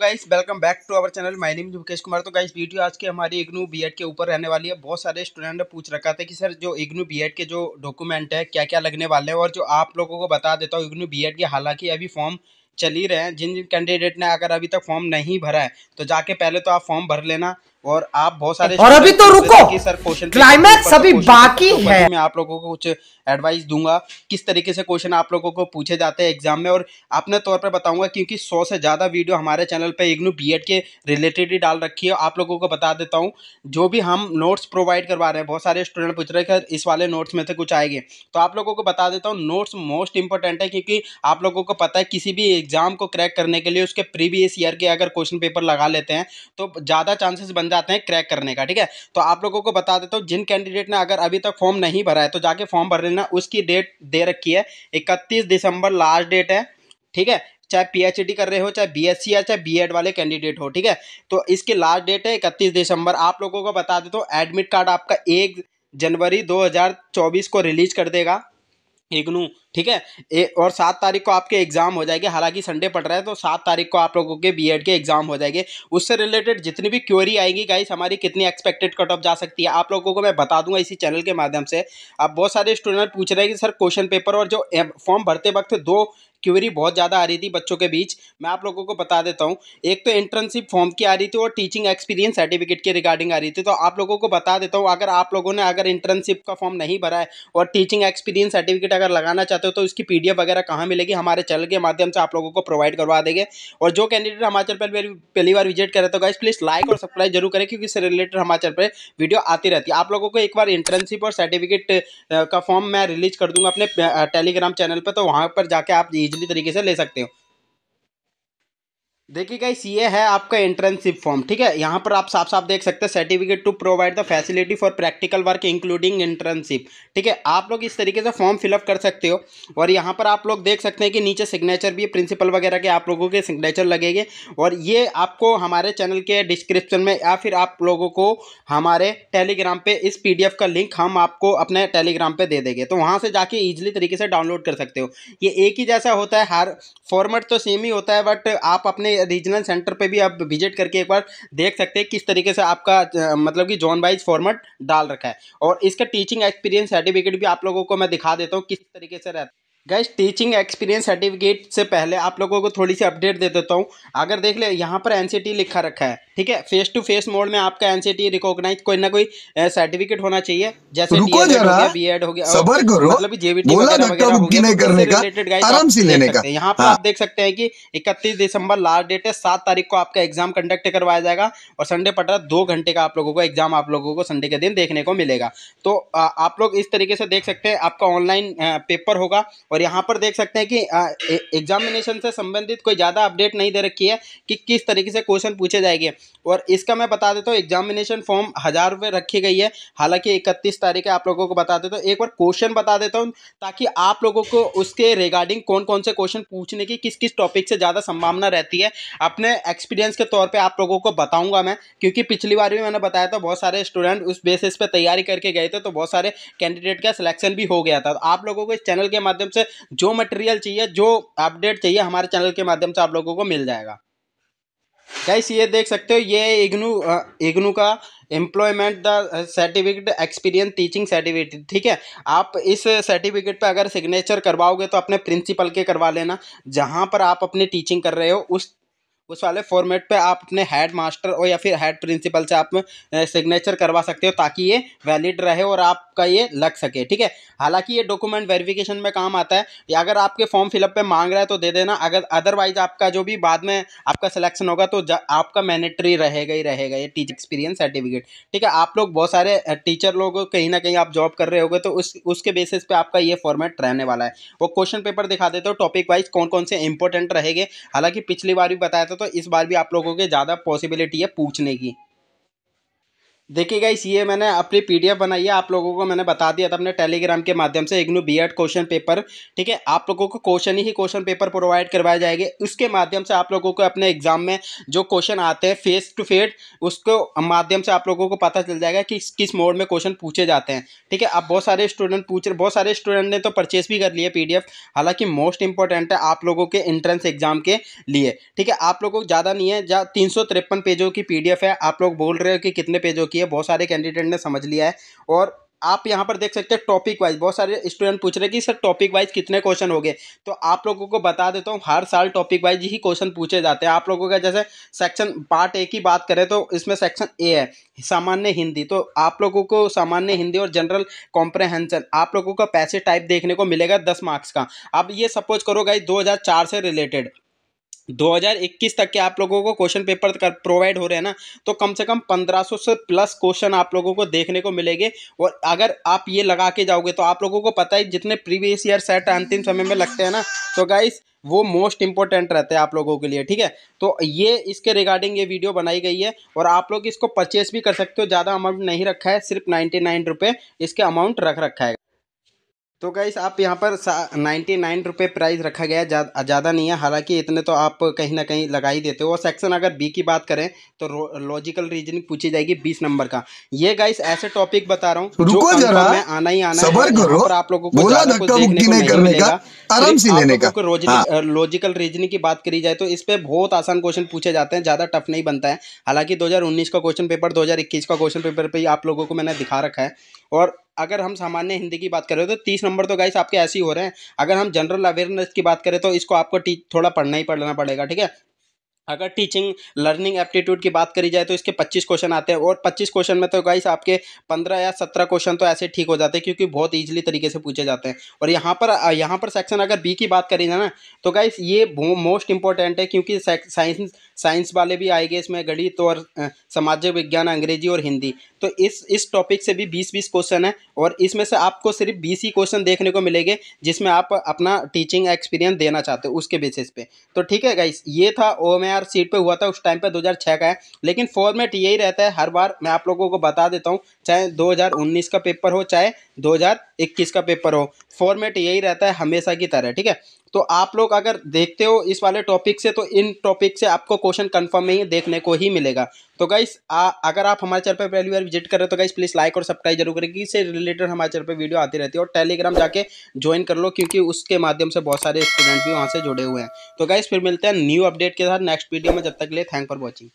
Guys welcome back to our channel my name Mukesh Kumar तो guys video आज के हमारी इग्नू बीएड के ऊपर रहने वाली है बहुत सारे स्टूडेंट ने पूछ रखा था कि सर जो इग्नू बीएड के जो डॉक्यूमेंट है क्या क्या लगने वाले हैं और जो आप लोगों को बता देता हूँ इग्नू बीएड के हालांकि अभी फॉर्म चल ही रहे हैं जिन जिन कैंडिडेट ने अगर अभी तक फॉर्म नहीं भरा है तो जाके पहले तो आप फॉर्म भर लेना और आप बहुत सारे और अभी तो रुको सर क्वेश्चन क्लाइमैक्स अभी बाकी तो है मैं आप लोगों को कुछ एडवाइस दूंगा किस तरीके से क्वेश्चन आप लोगों को पूछे जाते हैं एग्जाम में और अपने तौर पर बताऊंगा क्योंकि सौ से ज़्यादा वीडियो हमारे चैनल पे इग्नू बी के रिलेटेड ही डाल रखी है आप लोगों को बता देता हूँ जो भी हम नोट्स प्रोवाइड करवा रहे हैं बहुत सारे स्टूडेंट पूछ रहे हैं इस वाले नोट्स में से कुछ आएंगे तो आप लोगों को बता देता हूँ नोट्स मोस्ट इंपॉर्टेंट है क्योंकि आप लोगों को पता है किसी भी एग्जाम को क्रैक करने के लिए उसके प्रीवियस ईयर के अगर क्वेश्चन पेपर लगा लेते हैं तो ज़्यादा चांसेस बन बन जाते हैं क्रैक करने का ठीक है तो आप लोगों को बता देता हूँ जिन कैंडिडेट ने अगर अभी तक फॉर्म नहीं भरा है तो जाके फॉर्म भर लेना उसकी डेट दे रखी है इकतीस दिसंबर लास्ट डेट है ठीक है चाहे पीएचडी कर रहे हो चाहे बीएससी या चाहे बीएड वाले कैंडिडेट हो ठीक है तो इसकी लास्ट डेट है इकतीस दिसंबर आप लोगों को बता देता हूँ एडमिट कार्ड आपका एक जनवरी 2024 को रिलीज कर देगा एक नू ठीक है ए, और सात तारीख को आपके एग्ज़ाम हो जाएंगे हालांकि संडे पड़ रहा है तो सात तारीख को आप लोगों के बीएड के एग्ज़ाम हो जाएंगे उससे रिलेटेड जितनी भी क्वेरी आएगी गाइस हमारी कितनी एक्सपेक्टेड कट ऑफ जा सकती है आप लोगों को मैं बता दूंगा इसी चैनल के माध्यम से आप बहुत सारे स्टूडेंट पूछ रहे हैं कि सर क्वेश्चन पेपर और जो फॉर्म भरते वक्त दो क्यूरी बहुत ज़्यादा आ रही थी बच्चों के बीच मैं आप लोगों को बता देता हूँ एक तो इंटर्नशिप फॉर्म की आ रही थी और टीचिंग एक्सपीरियंस सर्टिफिकेट के रिगार्डिंग आ रही थी तो आप लोगों को बता देता हूँ अगर आप लोगों ने अगर इंटर्नशिप का फॉर्म नहीं भरा है और टीचिंग एक्सपीरियंस सर्टिफिकेट अगर लगाना चाहते हो तो इसकी पी वगैरह कहाँ मिलेगी हमारे चैनल के माध्यम से आप लोगों को प्रोवाइड करवा देंगे और जो कैंडिडेट हमारे पर पहली बार विजिट करे तो गाइज प्लीज़ लाइक और सब्सक्राइब जरूर करें क्योंकि इससे रिलेटेड हमारे चल पर वीडियो आती रहती है आप लोगों को एक बार इंटर्नशिप और सर्टिफिकेट का फॉर्म मैं रिलीज कर दूँगा अपने टेलीग्राम चैनल पर तो वहाँ पर जाकर आप ईजिली तरीके से ले सकते हो देखिए गाइस ये है आपका इंटर्नशिप फॉर्म ठीक है यहाँ पर आप साफ साफ देख सकते हैं certificate to provide the facility for practical work including internship ठीक है आप लोग इस तरीके से फॉर्म फिलअप कर सकते हो और यहाँ पर आप लोग देख सकते हैं कि नीचे सिग्नेचर भी प्रिंसिपल वगैरह के आप लोगों के सिग्नेचर लगेंगे और ये आपको हमारे चैनल के डिस्क्रिप्शन में या फिर आप लोगों को हमारे टेलीग्राम पर इस पी का लिंक हम आपको अपने टेलीग्राम पर दे देंगे तो वहाँ से जाके ईजिली तरीके से डाउनलोड कर सकते हो ये एक ही जैसा होता है हर फॉर्मेट तो सेम ही होता है बट आप अपने रीजनल सेंटर पे भी आप विजिट करके एक बार देख सकते हैं किस तरीके से आपका मतलब कि जोन वाइज फॉर्मेट डाल रखा है और इसका टीचिंग एक्सपीरियंस सर्टिफिकेट भी आप लोगों को मैं दिखा देता हूँ किस तरीके से रहता है गैस टीचिंग एक्सपीरियंस सर्टिफिकेट से पहले आप लोगों को थोड़ी सी अपडेट दे देता हूँ अगर देख ले यहाँ पर एन लिखा रखा है ठीक है फेस टू फेस मोड में आपका एनसीटी रिकॉग्नाइज कोई ना कोई सर्टिफिकेट होना चाहिए जैसे रुको जरा बीएड हो गया सबर करो मतलब जेबीटी बोला डॉक्टर मुक्की नहीं तो करने का आराम से लेने का यहाँ पर हाँ। आप देख सकते हैं कि 31 दिसंबर लास्ट डेट है सात तारीख को आपका एग्जाम कंडक्ट करवाया जाएगा और संडे पटरा दो घंटे का आप लोगों को एग्जाम आप लोगों को संडे के दिन देखने को मिलेगा तो आप लोग इस तरीके से देख सकते हैं आपका ऑनलाइन पेपर होगा और यहाँ पर देख सकते हैं कि एग्जामिनेशन से संबंधित कोई ज़्यादा अपडेट नहीं दे रखी है कि किस तरीके से क्वेश्चन पूछे जाएंगे और इसका मैं बता देता हूँ एग्जामिनेशन फॉर्म हज़ार रुपये रखी गई है हालांकि इकतीस तारीख है आप लोगों को बता देता हूँ एक बार क्वेश्चन बता देता हूँ ताकि आप लोगों को उसके रिगार्डिंग कौन कौन से क्वेश्चन पूछने की किस किस टॉपिक से ज़्यादा संभावना रहती है अपने एक्सपीरियंस के तौर पर आप लोगों को बताऊँगा मैं क्योंकि पिछली बार भी मैंने बताया था बहुत सारे स्टूडेंट उस बेसिस पर तैयारी करके गए थे तो बहुत सारे कैंडिडेट का सिलेक्शन भी हो गया था तो आप लोगों को इस चैनल के माध्यम से जो मटेरियल चाहिए जो अपडेट चाहिए हमारे चैनल के माध्यम से आप लोगों को मिल जाएगा गाइस ये देख सकते हो ये इग्नू इग्नू का employment the certificate experience teaching certificate ठीक है आप इस सर्टिफिकेट पे अगर सिग्नेचर करवाओगे तो अपने प्रिंसिपल के करवा लेना जहाँ पर आप अपनी टीचिंग कर रहे हो उस उस वाले फॉर्मेट पे आप अपने हेड मास्टर और या फिर हेड प्रिंसिपल से आप सिग्नेचर करवा सकते हो ताकि ये वैलिड रहे और आपका ये लग सके ठीक है हालांकि ये डॉक्यूमेंट वेरिफिकेशन में काम आता है या अगर आपके फॉर्म फिलअप पे मांग रहा है तो दे देना अगर अदरवाइज आपका जो भी बाद में आपका सिलेक्शन होगा तो आपका मैनेटरी रहेगा ही रहेगा ये टीचर एक्सपीरियंस सर्टिफिकेट ठीक है आप लोग बहुत सारे टीचर लोग कहीं ना कहीं आप जॉब कर रहे हो तो उस उसके बेसिस पर आपका ये फॉर्मेट रहने वाला है वो क्वेश्चन पेपर दिखा देते हो टॉपिक वाइज कौन कौन से इंपॉर्टेंट रहेगा हालांकि पिछली बार भी बताया तो इस बार भी आप लोगों के ज़्यादा पॉसिबिलिटी है पूछने की देखिए गाइस ये मैंने अपनी पीडीएफ बनाई है आप लोगों को मैंने बता दिया था अपने टेलीग्राम के माध्यम से इग्नू बीएड क्वेश्चन पेपर ठीक है आप लोगों को क्वेश्चन ही क्वेश्चन पेपर प्रोवाइड करवाए जाएंगे उसके माध्यम से आप लोगों को अपने एग्जाम में जो क्वेश्चन आते हैं फेस टू फेस उसको माध्यम से आप लोगों को पता चल जाएगा कि किस मोड में क्वेश्चन पूछे जाते हैं ठीक है अब बहुत सारे स्टूडेंट पूछ बहुत सारे स्टूडेंट ने तो परचेस भी कर लिए पी हालांकि मोस्ट इंपॉर्टेंट है आप लोगों के एंट्रेंस एग्जाम के लिए ठीक है आप लोगों को ज़्यादा नहीं है जहाँ तीन सौ पेजों की पी है आप लोग बोल रहे हो कि कितने पेजों की की है बहुत सारे कैंडिडेट ने समझ लिया है और आप यहाँ पर देख सकते हैं टॉपिक वाइज बहुत सारे स्टूडेंट पूछ रहे हैं कि सर टॉपिक वाइज कितने क्वेश्चन हो गए तो आप लोगों को बता देता हूँ हर साल टॉपिक वाइज ही क्वेश्चन पूछे जाते हैं आप लोगों का जैसे सेक्शन पार्ट ए की बात करें तो इसमें सेक्शन ए है सामान्य हिंदी तो आप लोगों को सामान्य हिंदी और जनरल कॉम्प्रहेंशन आप लोगों का पैसे टाइप देखने को मिलेगा दस मार्क्स का अब ये सपोज करो गाई दो से रिलेटेड 2021 तक के आप लोगों को क्वेश्चन पेपर कर प्रोवाइड हो रहे हैं ना तो कम से कम 1500 से प्लस क्वेश्चन आप लोगों को देखने को मिलेंगे और अगर आप ये लगा के जाओगे तो आप लोगों को पता है जितने प्रीवियस ईयर सेट अंतिम समय में लगते हैं ना तो गाइस वो मोस्ट इंपॉर्टेंट रहते हैं आप लोगों के लिए ठीक है तो ये इसके रिगार्डिंग ये वीडियो बनाई गई है और आप लोग इसको परचेस भी कर सकते हो ज़्यादा अमाउंट नहीं रखा है सिर्फ नाइन्टी नाइन इसके अमाउंट रख रखा है तो गाइस आप यहाँ पर नाइन्टी नाइन रुपये प्राइस रखा गया है ज़्यादा नहीं है हालांकि इतने तो आप कहीं ना कहीं लगा ही देते हो और सेक्शन अगर बी की बात करें तो लॉजिकल रीजनिंग पूछी जाएगी बीस नंबर का ये गाइस ऐसे टॉपिक बता रहा हूँ रुको जरा मैं आना ही आना सबर करो और आप लोगों को लॉजिकल रीजनिंग हाँ। की बात करी जाए तो इस पर बहुत आसान क्वेश्चन पूछे जाते हैं ज़्यादा टफ नहीं बनता है हालांकि दो का क्वेश्चन पेपर दो का क्वेश्चन पेपर पर आप लोगों को मैंने दिखा रखा है और अगर हम सामान्य हिंदी की बात करें तो तीस नंबर तो गाइस आपके ऐसे ही हो रहे हैं अगर हम जनरल अवेयरनेस की बात करें तो इसको आपको थोड़ा पढ़ना ही पढ़ना पड़ेगा ठीक है अगर टीचिंग लर्निंग एप्टीट्यूड की बात करी जाए तो इसके 25 क्वेश्चन आते हैं और 25 क्वेश्चन में तो गाइस आपके 15 या 17 क्वेश्चन तो ऐसे ठीक हो जाते हैं क्योंकि बहुत ईजिली तरीके से पूछे जाते हैं और यहाँ पर यहाँ पर सेक्शन अगर बी की बात करी जाए ना तो गाइस ये मोस्ट इंपॉर्टेंट है क्योंकि साइंस साइंस वाले भी आएंगे इसमें गणित और सामाजिक विज्ञान अंग्रेजी और हिंदी तो इस इस टॉपिक से भी बीस बीस क्वेश्चन है और इसमें से आपको सिर्फ बीस ही क्वेश्चन देखने को मिलेंगे जिसमें आप अपना टीचिंग एक्सपीरियंस देना चाहते हो उसके बेसिस पे तो ठीक है गाइस ये था ओ एम आर सीट पर हुआ था उस टाइम पर छः का है लेकिन फॉर्मेट यही रहता है हर बार मैं आप लोगों को बता देता हूँ चाहे उन्नीस का पेपर हो चाहे इक्कीस का पेपर हो फॉर्मेट यही रहता है हमेशा की तरह ठीक है तो आप लोग अगर देखते हो इस वाले टॉपिक से तो इन टॉपिक से आपको क्वेश्चन कन्फर्म ही देखने को ही मिलेगा तो गाइस अगर आप हमारे चैनल पर पहली बार विजिट कर रहे हो तो गाइस प्लीज़ लाइक और सब्सक्राइब जरूर करें इससे रिलेटेड हमारे चैनल पर वीडियो आती रहती है और टेलीग्राम जाके ज्वाइन कर लो क्योंकि उसके माध्यम से बहुत सारे स्टूडेंट भी वहाँ से जुड़े हुए हैं तो गाइस फिर मिलते हैं न्यू अपडेट के साथ नेक्स्ट वीडियो में जब तक लिए थैंक फॉर वॉचिंग